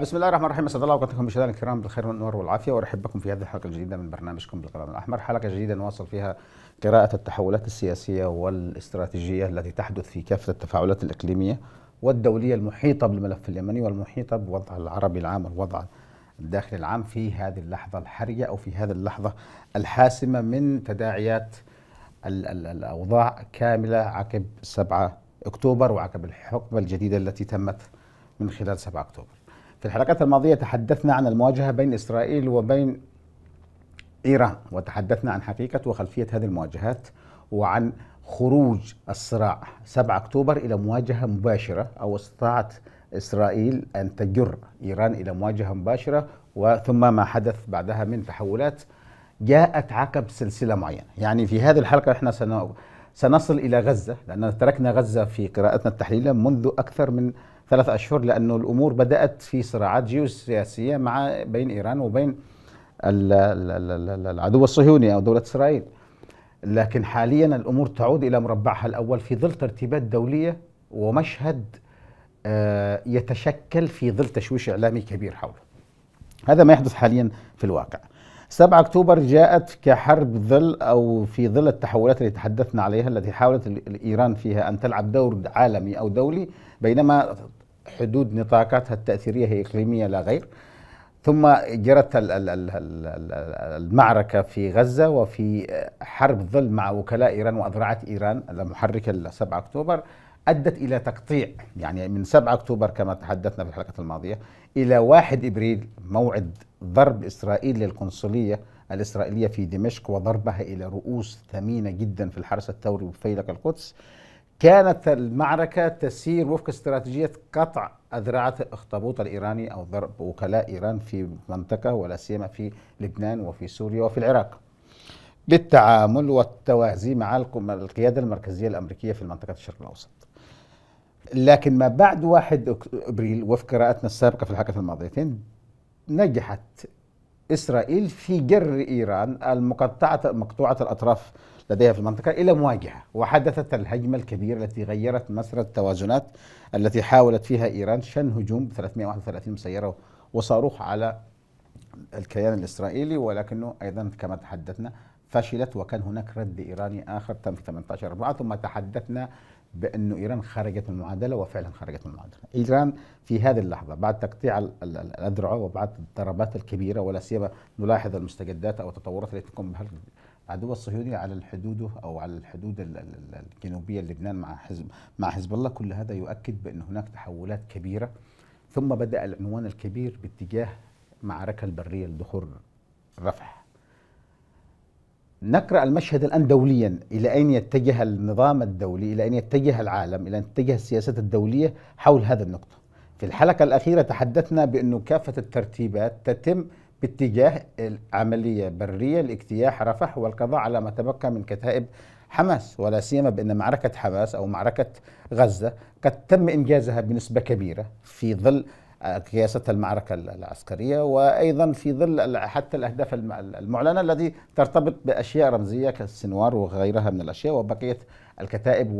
بسم الله الرحمن الرحيم اسعد الله اوقاتكم مشاهدينا الكرام بالخير والنور والعافيه وارحب بكم في هذه الحلقه الجديده من برنامجكم بالقلم الاحمر حلقه جديده نواصل فيها قراءه التحولات السياسيه والاستراتيجيه التي تحدث في كافه التفاعلات الاقليميه والدوليه المحيطه بالملف اليمني والمحيطه بوضع العربي العام والوضع الداخلي العام في هذه اللحظه الحرجه او في هذه اللحظه الحاسمه من تداعيات الاوضاع كامله عقب 7 اكتوبر وعقب الحقبه الجديده التي تمت من خلال 7 اكتوبر في الحلقات الماضية تحدثنا عن المواجهة بين إسرائيل وبين إيران وتحدثنا عن حقيقة وخلفية هذه المواجهات وعن خروج الصراع 7 أكتوبر إلى مواجهة مباشرة أو استطاعت إسرائيل أن تجر إيران إلى مواجهة مباشرة وثم ما حدث بعدها من تحولات جاءت عقب سلسلة معينة يعني في هذه الحلقة إحنا سنصل إلى غزة لأننا تركنا غزة في قراءتنا التحليلية منذ أكثر من ثلاث أشهر لأنه الأمور بدأت في صراعات جيوسياسية مع بين إيران وبين العدو الصهيوني أو دولة إسرائيل لكن حاليا الأمور تعود إلى مربعها الأول في ظل ترتيبات دولية ومشهد آه، يتشكل في ظل تشويش إعلامي كبير حوله هذا ما يحدث حاليا في الواقع 7 أكتوبر جاءت كحرب ظل أو في ظل التحولات التي تحدثنا عليها التي حاولت إيران فيها أن تلعب دور عالمي أو دولي بينما حدود نطاقاتها التأثيرية هي إقليمية لا غير ثم جرت المعركة في غزة وفي حرب ظل مع وكلاء إيران وأذرعة إيران المحركة 7 أكتوبر أدت إلى تقطيع يعني من 7 أكتوبر كما تحدثنا في الحلقة الماضية إلى 1 إبريل موعد ضرب إسرائيل للقنصلية الإسرائيلية في دمشق وضربها إلى رؤوس ثمينة جدا في الحرس الثوري وفيلق القدس كانت المعركة تسير وفق استراتيجية قطع أذرعة الأخطبوط الإيراني أو ضرب وكلاء إيران في منطقة ولا سيما في لبنان وفي سوريا وفي العراق بالتعامل والتوازي مع القيادة المركزية الأمريكية في المنطقة الشرق الأوسط لكن ما بعد 1 أبريل وفق قراءتنا السابقة في الحلقة الماضيتين نجحت إسرائيل في جر إيران المقطعة مقطوعة الأطراف لديها في المنطقة إلى مواجهة وحدثت الهجمة الكبيرة التي غيرت مسار التوازنات التي حاولت فيها إيران شن هجوم 331 مسيرة وصاروخ على الكيان الإسرائيلي ولكنه أيضا كما تحدثنا فشلت وكان هناك رد إيراني آخر تم في 18 أربعة ثم تحدثنا بأن إيران خرجت من المعادلة وفعلا خرجت من المعادلة إيران في هذه اللحظة بعد تقطيع الأذرع وبعد الضربات الكبيرة ولا سيما نلاحظ المستجدات أو التطورات التي تقوم بها العدو الصهيوني على الحدود او على الحدود الجنوبيه لبنان مع حزب مع حزب الله كل هذا يؤكد بان هناك تحولات كبيره ثم بدا العنوان الكبير باتجاه معركه البريه لدخول رفح نقرا المشهد الان دوليا الى اين يتجه النظام الدولي الى اين يتجه العالم الى ان تتجه السياسات الدوليه حول هذه النقطه في الحلقه الاخيره تحدثنا بانه كافه الترتيبات تتم باتجاه عملية برية لاجتياح رفح والقضاء على ما تبقى من كتائب حماس ولا سيما بأن معركة حماس أو معركة غزة قد تم إنجازها بنسبة كبيرة في ظل قياسة المعركة العسكرية وأيضا في ظل حتى الأهداف المعلنة الذي ترتبط بأشياء رمزية كالسنوار وغيرها من الأشياء وبقية الكتائب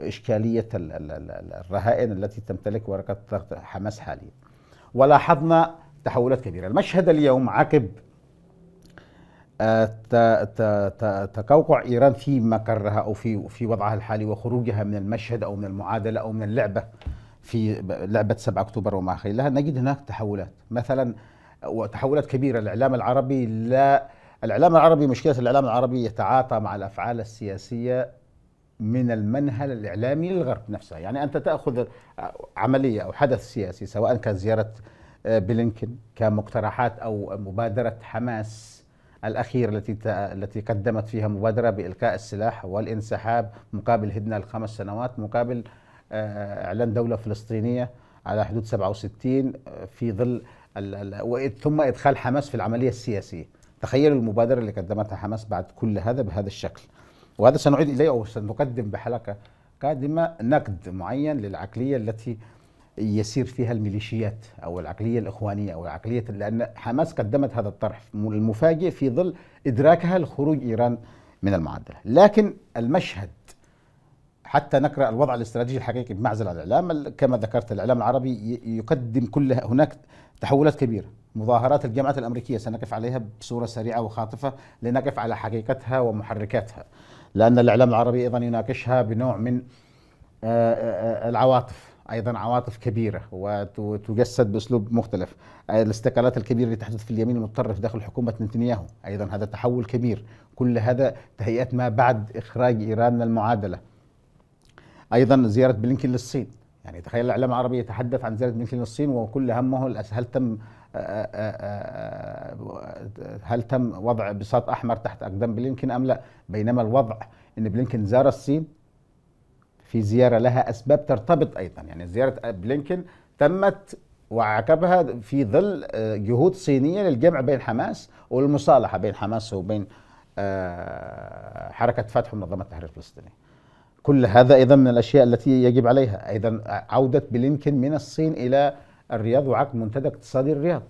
وإشكالية الرهائن التي تمتلك ورقة حماس حاليا ولاحظنا تحولات كبيرة المشهد اليوم عقب آه، تقوقع ايران في مقرها او في في وضعها الحالي وخروجها من المشهد او من المعادله او من اللعبه في لعبه 7 اكتوبر وما خلالها نجد هناك تحولات مثلا وتحولات كبيره الاعلام العربي لا الاعلام العربي مشكله الاعلام العربي يتعاطى مع الافعال السياسيه من المنهل الاعلامي للغرب نفسه يعني انت تاخذ عمليه او حدث سياسي سواء كان زياره بلينكن كمقترحات او مبادره حماس الاخيره التي التي قدمت فيها مبادره بالقاء السلاح والانسحاب مقابل هدنه الخمس سنوات مقابل آه، اعلان دوله فلسطينيه على حدود 67 آه، في ظل ثم ادخال حماس في العمليه السياسيه تخيلوا المبادره اللي قدمتها حماس بعد كل هذا بهذا الشكل وهذا سنعيد اليه او سنقدم بحلقه قادمه نقد معين للعقليه التي يسير فيها الميليشيات او العقليه الاخوانيه او العقليه لان حماس قدمت هذا الطرح المفاجئ في ظل ادراكها لخروج ايران من المعادله، لكن المشهد حتى نقرا الوضع الاستراتيجي الحقيقي بمعزل عن الاعلام كما ذكرت الاعلام العربي يقدم كل هناك تحولات كبيره مظاهرات الجامعات الامريكيه سنقف عليها بصوره سريعه وخاطفه لنقف على حقيقتها ومحركاتها لان الاعلام العربي ايضا يناقشها بنوع من العواطف ايضا عواطف كبيره وتجسد باسلوب مختلف الاستقالات الكبيره اللي تحدث في اليمين المتطرف داخل حكومه نتنياهو ايضا هذا تحول كبير كل هذا تهيئه ما بعد اخراج ايران من المعادله ايضا زياره بلينكين للصين يعني تخيل الاعلام العربي يتحدث عن زياره بلينكين للصين وكل همه هل تم هل تم وضع بساط احمر تحت اقدام بلينكين ام لا بينما الوضع ان بلينكين زار الصين في زيارة لها أسباب ترتبط أيضا يعني زيارة بلينكن تمت وعقبها في ظل آه، جهود صينية للجمع بين حماس والمصالحة بين حماس وبين آه، حركة فتح ومنظمة التحرير الفلسطينية كل هذا أيضا من الأشياء التي يجب عليها أيضا عودة بلينكن من الصين إلى الرياض وعقد منتدى اقتصادي الرياض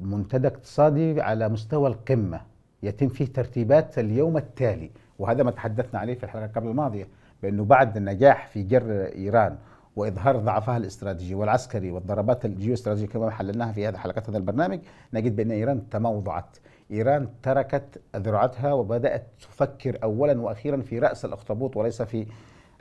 منتدى اقتصادي على مستوى القمة يتم فيه ترتيبات اليوم التالي وهذا ما تحدثنا عليه في الحلقة قبل الماضية بأنه بعد النجاح في جر إيران واظهار ضعفها الاستراتيجي والعسكري والضربات الجيوستراتيجيه كما حللناها في هذه حلقات هذا البرنامج نجد بان ايران تموضعت ايران تركت ذراعتها وبدات تفكر اولا واخيرا في راس الاخطبوط وليس في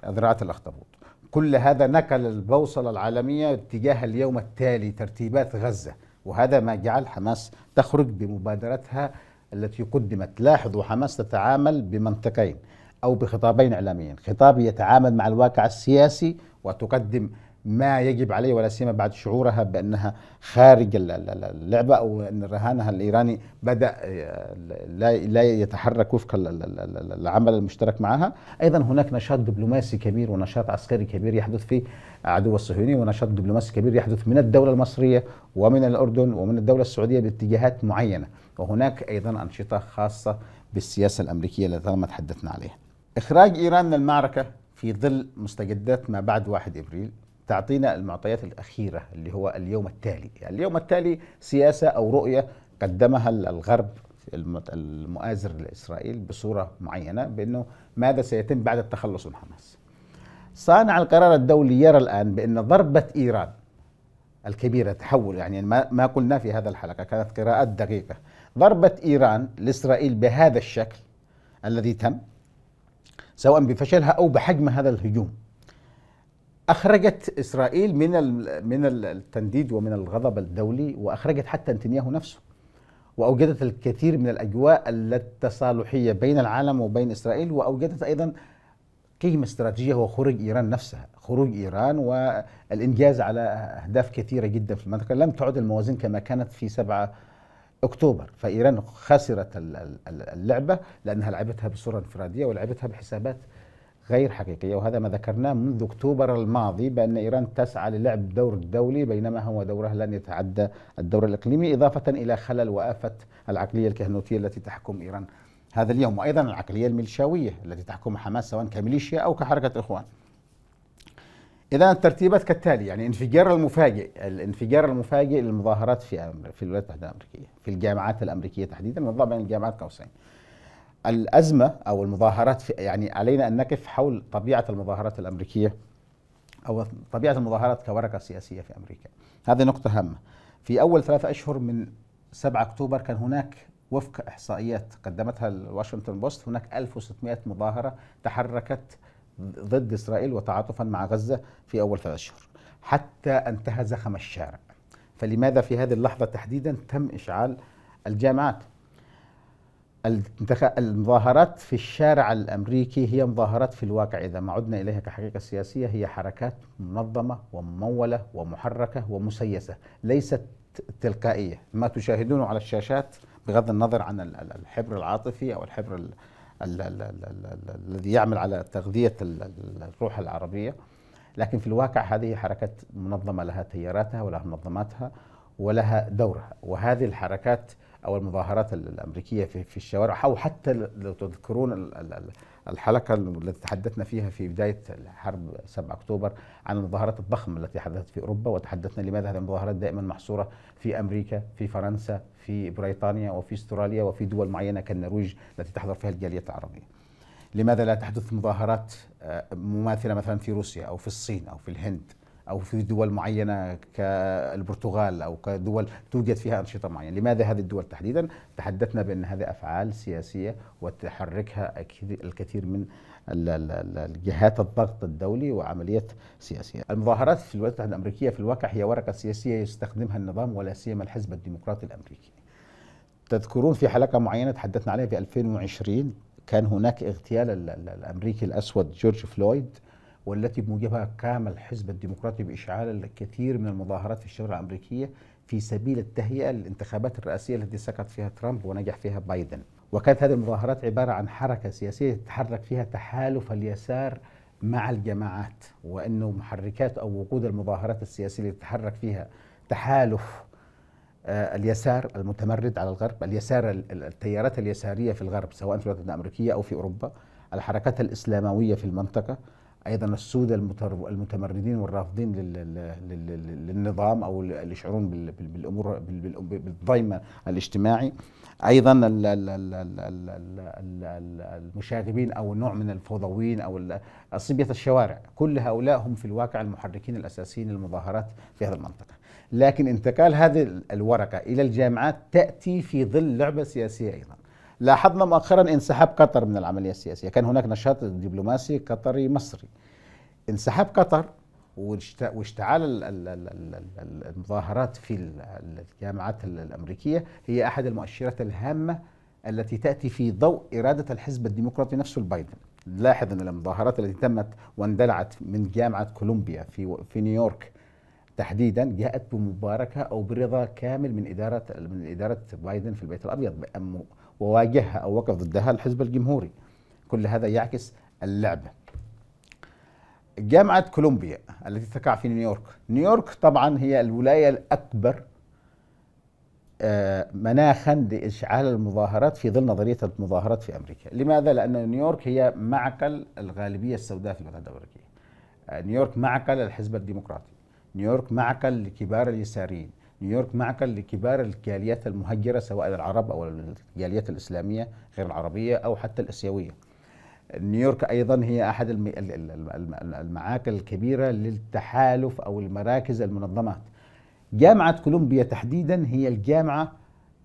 ذراعات الاخطبوط كل هذا نقل البوصله العالميه اتجاه اليوم التالي ترتيبات غزه وهذا ما جعل حماس تخرج بمبادرتها التي قدمت لاحظوا حماس تتعامل بمنطقين أو بخطابين إعلاميين خطاب يتعامل مع الواقع السياسي وتقدم ما يجب عليه ولا سيما بعد شعورها بانها خارج اللعبه او ان رهانها الايراني بدا آه، لا يتحرك وفق العمل المشترك معها، ايضا هناك نشاط دبلوماسي كبير ونشاط عسكري كبير يحدث في عدو الصهيوني ونشاط دبلوماسي كبير يحدث من الدوله المصريه ومن الاردن ومن الدوله السعوديه باتجاهات معينه، وهناك ايضا انشطه خاصه بالسياسه الامريكيه التي طالما تحدثنا عليها. إخراج إيران من المعركة في ظل مستجدات ما بعد 1 إبريل تعطينا المعطيات الأخيرة اللي هو اليوم التالي يعني اليوم التالي سياسة أو رؤية قدمها الغرب المؤازر لإسرائيل بصورة معينة بأنه ماذا سيتم بعد التخلص من حماس صانع القرار الدولي يرى الآن بأن ضربة إيران الكبيرة تحول يعني ما, ما قلنا في هذا الحلقة كانت قراءات دقيقة ضربة إيران لإسرائيل بهذا الشكل الذي تم سواء بفشلها او بحجم هذا الهجوم. اخرجت اسرائيل من من التنديد ومن الغضب الدولي واخرجت حتى نتنياهو نفسه. واوجدت الكثير من الاجواء التصالحيه بين العالم وبين اسرائيل واوجدت ايضا قيمه استراتيجيه هو خروج ايران نفسها، خروج ايران والانجاز على اهداف كثيره جدا في المنطقه، لم تعد الموازين كما كانت في 7 اكتوبر فايران خسرت اللعبه لانها لعبتها بصوره انفراديه ولعبتها بحسابات غير حقيقيه وهذا ما ذكرناه منذ اكتوبر الماضي بان ايران تسعى للعب دور الدولي بينما هو دورها لن يتعدى الدور الاقليمي اضافه الى خلل وافه العقليه الكهنوتيه التي تحكم ايران هذا اليوم وايضا العقليه الميليشاويه التي تحكم حماس سواء كميليشيا او كحركه اخوان إذا الترتيبات كالتالي يعني انفجار المفاجئ الانفجار المفاجئ للمظاهرات في في الولايات المتحدة الأمريكية في الجامعات الأمريكية تحديدا والله بين الجامعات قوسين الأزمة أو المظاهرات في يعني علينا أن نقف حول طبيعة المظاهرات الأمريكية أو طبيعة المظاهرات كورقة سياسية في أمريكا هذه نقطة هامة في أول ثلاثة أشهر من 7 أكتوبر كان هناك وفق إحصائيات قدمتها الواشنطن بوست هناك 1600 مظاهرة تحركت ضد إسرائيل وتعاطفا مع غزة في أول ثلاث شهور حتى انتهى زخم الشارع فلماذا في هذه اللحظة تحديدا تم إشعال الجامعات المظاهرات في الشارع الامريكي هي مظاهرات في الواقع اذا ما عدنا اليها كحقيقه سياسيه هي حركات منظمه ومموله ومحركه ومسيسه ليست تلقائيه ما تشاهدونه على الشاشات بغض النظر عن الحبر العاطفي او الحبر الذي يعمل على تغذية الروح العربية لكن في الواقع هذه حركات منظمة لها تياراتها ولها منظماتها ولها دورها وهذه الحركات او المظاهرات الامريكيه في, في الشوارع او حتى لو تذكرون الحلقه التي تحدثنا فيها في بدايه حرب 7 اكتوبر عن المظاهرات الضخمه التي حدثت في اوروبا وتحدثنا لماذا هذه المظاهرات دائما محصوره في امريكا في فرنسا في بريطانيا وفي استراليا وفي دول معينه كالنرويج التي تحضر فيها الجاليه العربيه. لماذا لا تحدث مظاهرات آه، مماثله مثلا في روسيا او في الصين او في الهند أو في دول معينة كالبرتغال أو كدول توجد فيها أنشطة معينة لماذا هذه الدول تحديدا؟ تحدثنا بأن هذه أفعال سياسية وتحركها الكثير من الجهات الضغط الدولي وعمليات سياسية المظاهرات في الولايات المتحدة الأمريكية في الواقع هي ورقة سياسية يستخدمها النظام ولا سيما الحزب الديمقراطي الأمريكي تذكرون في حلقة معينة تحدثنا عليها في 2020 كان هناك اغتيال الأمريكي الأسود جورج فلويد والتي بموجبها قام الحزب الديمقراطي بإشعال الكثير من المظاهرات في الشوارع الأمريكية في سبيل التهيئة للانتخابات الرئاسية التي سقط فيها ترامب ونجح فيها بايدن وكانت هذه المظاهرات عبارة عن حركة سياسية تتحرك فيها تحالف اليسار مع الجماعات وأنه محركات أو وقود المظاهرات السياسية اللي تتحرك فيها تحالف آه، اليسار المتمرد على الغرب اليسار التيارات اليسارية في الغرب سواء في الولايات الأمريكية أو في أوروبا الحركات الإسلاموية في المنطقة ايضا السود المتمردين والرافضين للنظام او اللي يشعرون بالامور بالضيمه الاجتماعي ايضا المشاغبين او نوع من الفوضويين او صبيه الشوارع كل هؤلاء هم في الواقع المحركين الاساسيين للمظاهرات في هذه المنطقه لكن انتقال هذه الورقه الى الجامعات تاتي في ظل لعبه سياسيه ايضا لاحظنا مؤخرا انسحاب قطر من العملية السياسية كان هناك نشاط دبلوماسي قطري مصري انسحاب قطر واشتعال المظاهرات في الجامعات الأمريكية هي أحد المؤشرات الهامة التي تأتي في ضوء إرادة الحزب الديمقراطي نفسه البايدن لاحظ أن المظاهرات التي تمت واندلعت من جامعة كولومبيا في, في نيويورك تحديدا جاءت بمباركه او برضا كامل من اداره من اداره بايدن في البيت الابيض وواجهها أو وقف ضدها الحزب الجمهوري كل هذا يعكس اللعبة جامعة كولومبيا التي تقع في نيويورك نيويورك طبعا هي الولاية الأكبر آه، مناخا لإشعال المظاهرات في ظل نظرية المظاهرات في أمريكا لماذا؟ لأن نيويورك هي معقل الغالبية السوداء في الولايات الأمريكية آه، نيويورك معقل الحزب الديمقراطي نيويورك معقل لكبار اليساريين نيويورك معقل لكبار الجاليات المهجرة سواء العرب أو الجاليات الإسلامية غير العربية أو حتى الآسيوية نيويورك أيضا هي أحد المعاقل الكبيرة للتحالف أو المراكز المنظمات جامعة كولومبيا تحديدا هي الجامعة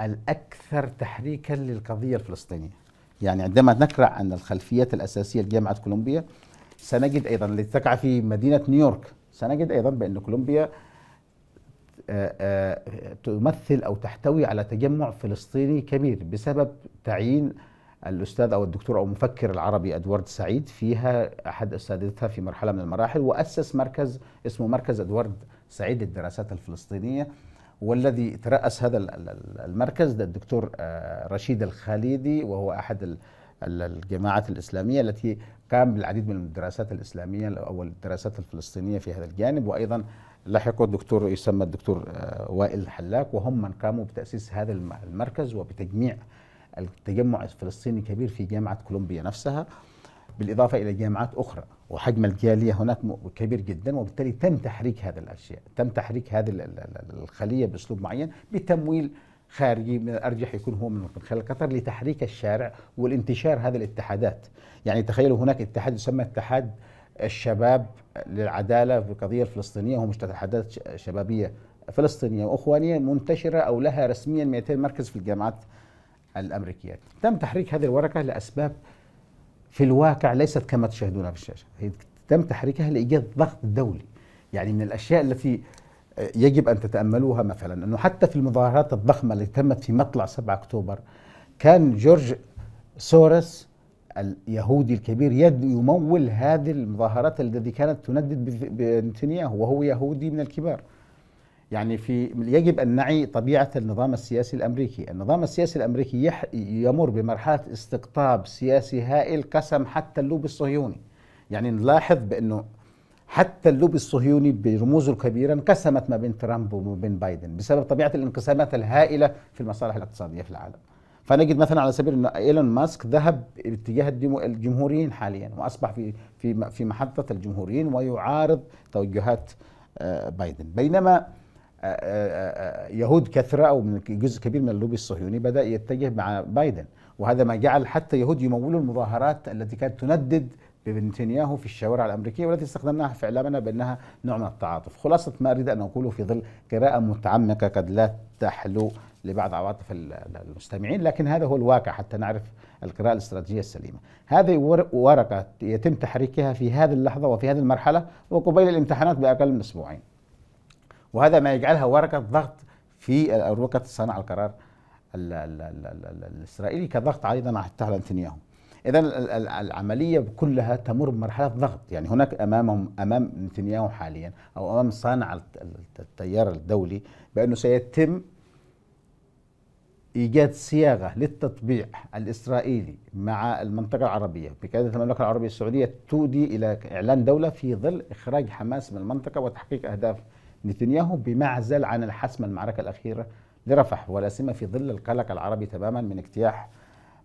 الأكثر تحريكا للقضية الفلسطينية يعني عندما نقرأ عن الخلفيات الأساسية لجامعة كولومبيا سنجد أيضا التي تقع في مدينة نيويورك سنجد أيضا بأن كولومبيا آه، آه، تمثل أو تحتوي على تجمع فلسطيني كبير بسبب تعيين الأستاذ أو الدكتور أو المفكر العربي أدوارد سعيد فيها أحد أساتذتها في مرحلة من المراحل وأسس مركز اسمه مركز أدوارد سعيد للدراسات الفلسطينية والذي ترأس هذا المركز الدكتور آه، رشيد الخالدي وهو أحد الجماعات الإسلامية التي قام بالعديد من الدراسات الإسلامية أو الدراسات الفلسطينية في هذا الجانب وأيضا لحقوا الدكتور يسمى الدكتور آه، وائل الحلاق وهم من قاموا بتأسيس هذا المركز وبتجميع التجمع الفلسطيني الكبير في جامعة كولومبيا نفسها بالإضافة إلى جامعات أخرى وحجم الجالية هناك كبير جدا وبالتالي تم تحريك هذا الأشياء تم تحريك هذه الخلية بأسلوب معين بتمويل خارجي من الارجح يكون هو من خلال قطر لتحريك الشارع والانتشار هذه الاتحادات يعني تخيلوا هناك اتحاد يسمى اتحاد الشباب للعداله في القضيه الفلسطينيه ومش تتحدث شبابيه فلسطينيه واخوانيه منتشره او لها رسميا 200 مركز في الجامعات الامريكيه. تم تحريك هذه الورقه لاسباب في الواقع ليست كما تشاهدونها في الشاشه، هي تم تحريكها لايجاد ضغط دولي. يعني من الاشياء التي يجب ان تتاملوها مثلا انه حتى في المظاهرات الضخمه التي تمت في مطلع 7 اكتوبر كان جورج سورس اليهودي الكبير يد يمول هذه المظاهرات التي كانت تندد بنتنياهو وهو يهودي من الكبار يعني في يجب ان نعي طبيعه النظام السياسي الامريكي، النظام السياسي الامريكي يح يمر بمرحله استقطاب سياسي هائل قسم حتى اللوب الصهيوني. يعني نلاحظ بانه حتى اللوب الصهيوني برموزه الكبيره انقسمت ما بين ترامب وما بين بايدن بسبب طبيعه الانقسامات الهائله في المصالح الاقتصاديه في العالم. فنجد مثلا على سبيل ان ايلون ماسك ذهب باتجاه الجمهوريين حاليا واصبح في في في محطه الجمهوريين ويعارض توجهات آه، بايدن بينما آه، آه، يهود كثره او من جزء كبير من اللوبي الصهيوني بدا يتجه مع بايدن وهذا ما جعل حتى يهود يمولوا المظاهرات التي كانت تندد بنتنياهو في الشوارع الامريكيه والتي استخدمناها في اعلامنا بانها نوع من التعاطف خلاصه ما اريد ان اقوله في ظل قراءه متعمقه قد لا تحلو لبعض عواطف المستمعين لكن هذا هو الواقع حتى نعرف القراءة الاستراتيجية السليمة هذه ورقة يتم تحريكها في هذه اللحظة وفي هذه المرحلة وقبيل الامتحانات بأقل من أسبوعين وهذا ما يجعلها ورقة ضغط في ورقة صنع القرار الإسرائيلي كضغط أيضا حتى على نتنياهو إذا العملية كلها تمر بمرحلة ضغط يعني هناك أمامهم أمام نتنياهو حاليا أو أمام صانع التيار الدولي بأنه سيتم إيجاد صياغة للتطبيع الإسرائيلي مع المنطقة العربية بقيادة المملكة العربية السعودية تؤدي إلى إعلان دولة في ظل إخراج حماس من المنطقة وتحقيق أهداف نتنياهو بمعزل عن الحسم المعركة الأخيرة لرفح ولا سيما في ظل القلق العربي تماما من اجتياح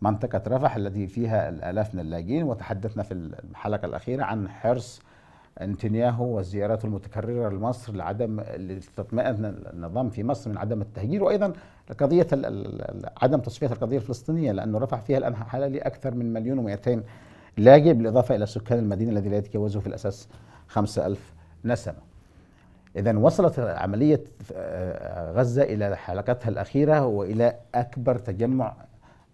منطقة رفح التي فيها الآلاف من اللاجئين وتحدثنا في الحلقة الأخيرة عن حرص نتنياهو والزيارات المتكررة لمصر لعدم لتطمئن النظام في مصر من عدم التهجير وأيضا قضية عدم تصفية القضية الفلسطينية لأنه رفع فيها الآن حلالي اكثر من مليون و200 لاجئ بالإضافة إلى سكان المدينة الذي لا يتجاوزه في الأساس 5000 نسمة إذا وصلت عملية آه، آه، غزة إلى حلقتها الأخيرة وإلى أكبر تجمع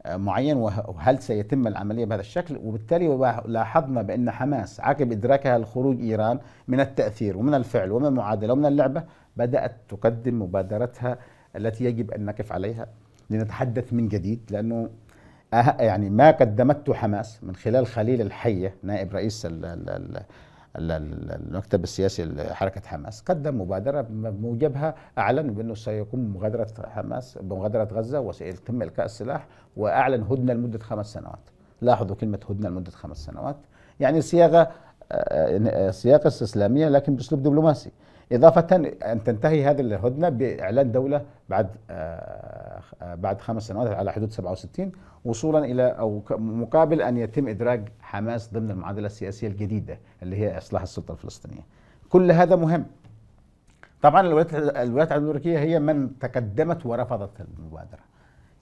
معين وهل سيتم العملية بهذا الشكل وبالتالي لاحظنا بأن حماس عقب إدراكها لخروج إيران من التأثير ومن الفعل ومن المعادلة ومن اللعبة بدأت تقدم مبادرتها التي يجب أن نقف عليها لنتحدث من جديد لأنه أه-، يعني ما قدمته حماس من خلال خليل الحية نائب رئيس المكتب السياسي لحركة حماس قدم مبادرة بموجبها أعلن بأنه سيقوم مغادرة حماس بمغادرة غزة وسيتم إلقاء السلاح وأعلن هدنة لمدة خمس سنوات لاحظوا كلمة هدنة لمدة خمس سنوات يعني صياغة آه، آه، صياغة استسلامية لكن بأسلوب دبلوماسي إضافة أن تنتهي هذه الهدنة بإعلان دولة بعد آه، آه، بعد خمس سنوات على حدود 67 وصولا إلى أو مقابل أن يتم إدراج حماس ضمن المعادلة السياسية الجديدة اللي هي إصلاح السلطة الفلسطينية كل هذا مهم طبعا الولايات الولايات الامريكيه هي من تقدمت ورفضت المبادره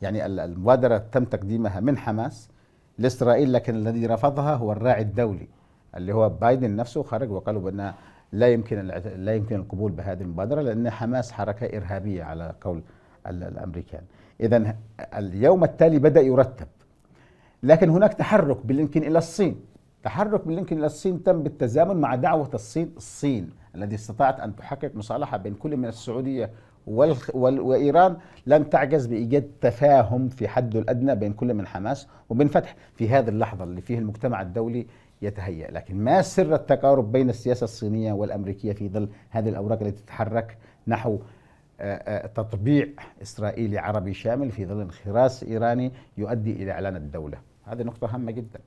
يعني المبادره تم تقديمها من حماس لاسرائيل لكن الذي رفضها هو الراعي الدولي اللي هو بايدن نفسه خرج وقالوا بان لا يمكن لا يمكن القبول بهذه المبادره لان حماس حركه ارهابيه على قول الامريكان. اذا اليوم التالي بدا يرتب. لكن هناك تحرك بلينكن الى الصين. تحرك بلينكن الى الصين تم بالتزامن مع دعوه الصين الصين الذي استطاعت ان تحقق مصالحه بين كل من السعوديه وايران لن تعجز بايجاد تفاهم في حده الادنى بين كل من حماس وبين فتح في هذه اللحظه اللي فيه المجتمع الدولي يتهيأ لكن ما سر التقارب بين السياسة الصينية والأمريكية في ظل هذه الأوراق التي تتحرك نحو آه، آه، تطبيع إسرائيلي عربي شامل في ظل انخراس إيراني يؤدي إلى إعلان الدولة هذه نقطة هامة جدا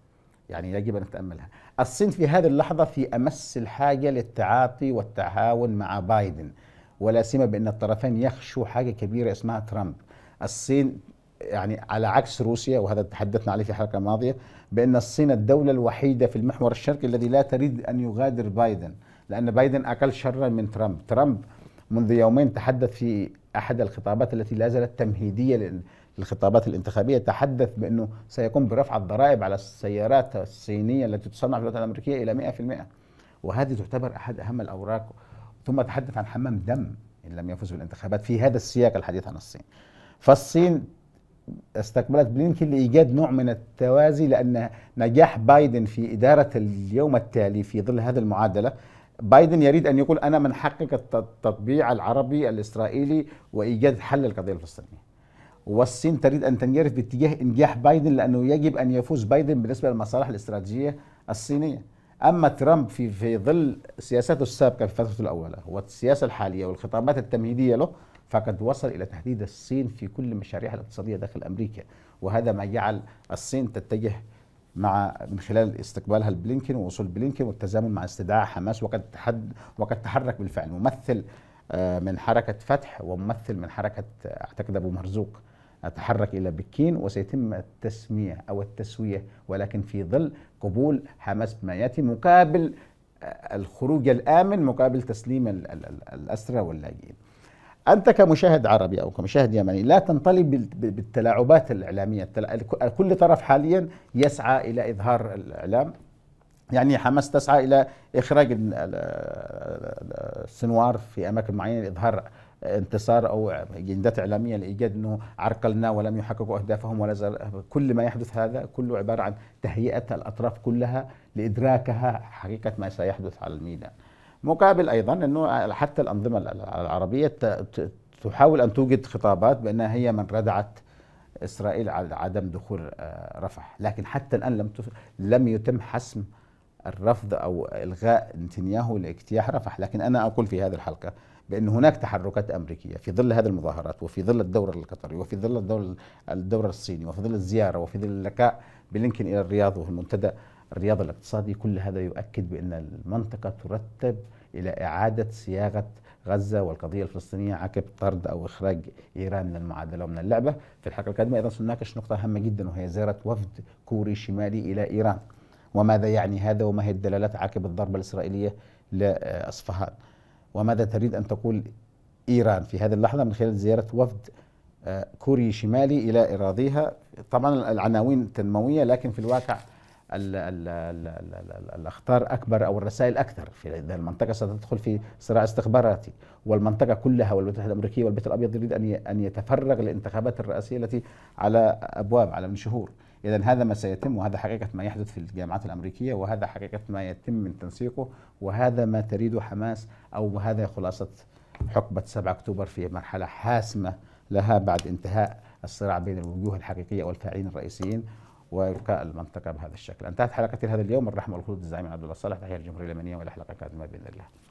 يعني يجب أن نتأملها الصين في هذه اللحظة في أمس الحاجة للتعاطي والتعاون مع بايدن ولا سيما بأن الطرفين يخشوا حاجة كبيرة اسمها ترامب الصين يعني على عكس روسيا وهذا تحدثنا عليه في الحلقة الماضية بأن الصين الدولة الوحيدة في المحور الشرقي الذي لا تريد أن يغادر بايدن لأن بايدن أقل شرا من ترامب ترامب منذ يومين تحدث في أحد الخطابات التي لا زالت تمهيدية للخطابات الانتخابية تحدث بأنه سيقوم برفع الضرائب على السيارات الصينية التي تصنع في الولايات الأمريكية إلى 100% وهذه تعتبر أحد أهم الأوراق ثم تحدث عن حمام دم إن لم يفز بالانتخابات في هذا السياق الحديث عن الصين فالصين استقبلت بلينكن لايجاد نوع من التوازي لان نجاح بايدن في اداره اليوم التالي في ظل هذه المعادله بايدن يريد ان يقول انا من حقك التطبيع العربي الاسرائيلي وايجاد حل للقضيه الفلسطينيه. والصين تريد ان تنجرف باتجاه انجاح بايدن لانه يجب ان يفوز بايدن بالنسبه للمصالح الاستراتيجيه الصينيه. اما ترامب في في ظل سياساته السابقه في فترته الاولى والسياسه الحاليه والخطابات التمهيديه له فقد وصل إلى تهديد الصين في كل مشاريعها الاقتصادية داخل أمريكا وهذا ما جعل الصين تتجه مع من خلال استقبالها البلينكن ووصول بلينكن والتزامن مع استدعاء حماس وقد تحد وقد تحرك بالفعل ممثل آه، من حركة فتح وممثل من حركة آه، أعتقد أبو مرزوق آه، تحرك إلى بكين وسيتم التسمية أو التسوية ولكن في ظل قبول حماس بما يأتي مقابل الخروج الآمن مقابل تسليم الأسرى واللاجئين انت كمشاهد عربي او كمشاهد يمني لا تنطلي بالتلاعبات الاعلاميه كل طرف حاليا يسعى الى اظهار الاعلام يعني حماس تسعى الى اخراج السنوار في اماكن معينه لاظهار انتصار او جندات اعلاميه لايجاد انه عرقلنا ولم يحققوا اهدافهم ولا زال كل ما يحدث هذا كله عباره عن تهيئه الاطراف كلها لادراكها حقيقه ما سيحدث على الميدان. مقابل ايضا انه حتى الانظمه العربيه تحاول ان توجد خطابات بانها هي من ردعت اسرائيل على عدم دخول آه، رفح، لكن حتى الان لم لم يتم حسم الرفض او الغاء نتنياهو لاجتياح رفح، لكن انا اقول في هذه الحلقه بان هناك تحركات امريكيه في ظل هذه المظاهرات وفي ظل الدوره القطري وفي ظل الدوره الدور الصيني وفي ظل الزياره وفي ظل اللقاء بلينكن الى الرياض والمنتدى الرياضة الاقتصادي كل هذا يؤكد بأن المنطقة ترتب إلى إعادة صياغة غزة والقضية الفلسطينية عقب طرد أو إخراج إيران من المعادلة ومن اللعبة في الحلقة القادمة أيضا سنناقش نقطة هامة جدا وهي زيارة وفد كوري شمالي إلى إيران وماذا يعني هذا وما هي الدلالات عقب الضربة الإسرائيلية لأصفهان وماذا تريد أن تقول إيران في هذه اللحظة من خلال زيارة وفد آه، كوري شمالي إلى أراضيها طبعا العناوين تنموية لكن في الواقع الاخطار اكبر او الرسائل اكثر في المنطقه ستدخل في صراع استخباراتي والمنطقه كلها والولايات المتحده الامريكيه والبيت الابيض يريد ان ان يتفرغ للانتخابات الرئاسيه التي على ابواب على من شهور اذا هذا ما سيتم وهذا حقيقه ما يحدث في الجامعات الامريكيه وهذا حقيقه ما يتم من تنسيقه وهذا ما تريده حماس او هذا خلاصه حقبه 7 اكتوبر في مرحله حاسمه لها بعد انتهاء الصراع بين الوجوه الحقيقيه والفاعلين الرئيسيين والقاء المنطقه بهذا الشكل انتهت حلقتي لهذا اليوم الرحمه والخلود الزعيم عبد الله صالح تحيه الجمهوريه اليمنيه والى حلقه قادمه باذن الله